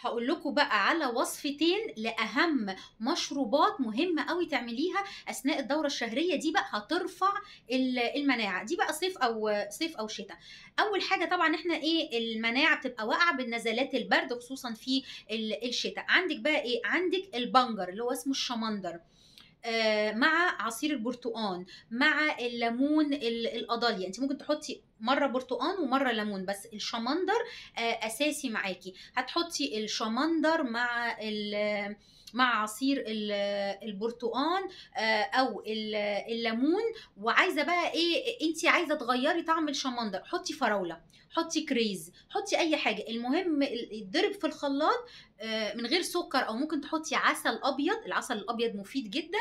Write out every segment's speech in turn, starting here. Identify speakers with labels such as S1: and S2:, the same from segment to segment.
S1: هقول لكم بقى على وصفتين لاهم مشروبات مهمه قوي تعمليها اثناء الدوره الشهريه دي بقى هترفع المناعه دي بقى صيف او صيف او شتاء اول حاجه طبعا احنا ايه المناعه بتبقى واقعه بالنزلات البرد خصوصا في الشتاء عندك بقى ايه عندك البنجر اللي هو اسمه الشمندر آه، مع عصير البرتقال مع الليمون القضاليه انت ممكن تحطي مره برتقان ومره ليمون بس الشمندر آه، اساسي معاكي هتحطي الشمندر مع مع عصير البرتقان آه، او الليمون وعايزه بقى ايه انت عايزه تغيري طعم الشمندر حطي فراوله حطي كريز حطي اي حاجه المهم يتضرب في الخلاط من غير سكر او ممكن تحطي عسل ابيض العسل الابيض مفيد جدا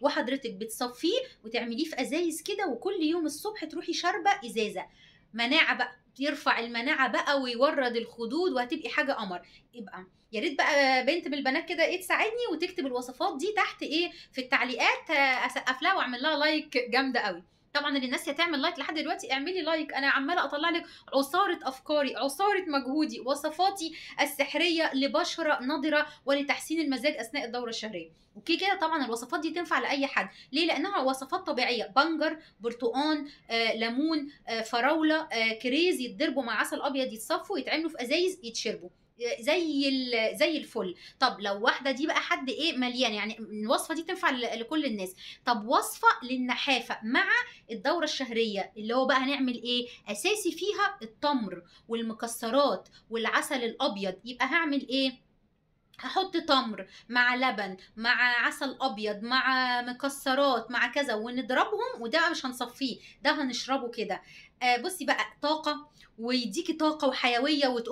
S1: وحضرتك بتصفيه وتعمليه في ازايز كده وكل يوم الصبح تروحي شاربه ازازه مناعه بقى يرفع المناعه بقى ويورد الخدود وهتبقي حاجه قمر يبقى يا ريت بقى بنت من البنات كده ايه تساعدني وتكتب الوصفات دي تحت ايه في التعليقات اسقف لها واعمل لها لايك جامده قوي طبعا اللي ناسيه هتعمل لايك لحد دلوقتي اعملي لايك انا عماله اطلع لك عصاره افكاري عصاره مجهودي وصفاتي السحريه لبشره نضره ولتحسين المزاج اثناء الدوره الشهريه اوكي كده طبعا الوصفات دي تنفع لاي حد ليه لانها وصفات طبيعيه بنجر برتقان آه، ليمون آه، فراوله آه، كريز يتضربوا مع عسل ابيض يتصفوا يتعملوا في ازايز يتشربوا زي زي الفل طب لو واحده دي بقى حد ايه مليان يعني الوصفه دي تنفع لكل الناس طب وصفه للنحافه مع الدوره الشهريه اللي هو بقى هنعمل ايه اساسي فيها التمر والمكسرات والعسل الابيض يبقى هعمل ايه هحط تمر مع لبن مع عسل ابيض مع مكسرات مع كذا ونضربهم وده مش هنصفيه ده هنشربه كده آه بصي بقى طاقه ويديكي طاقه وحيويه وتقول